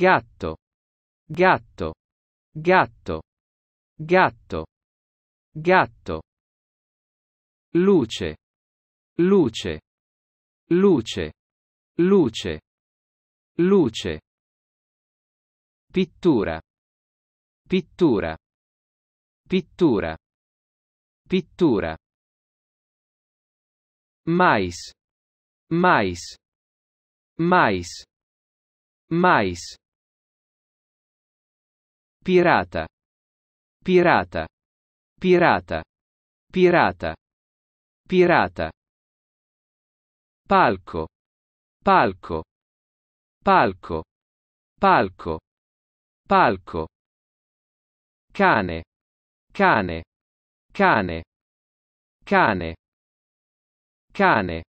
gatto, gatto, gatto, gatto, gatto. Luce, luce, luce, luce, luce. Pittura, pittura, pittura, pittura. Mais, mais, mais, mais Pirata. Pirata. Pirata. Pirata. Pirata. Palco. Palco. Palco. Palco. Palco. Cane. Cane. Cane. Cane. Cane.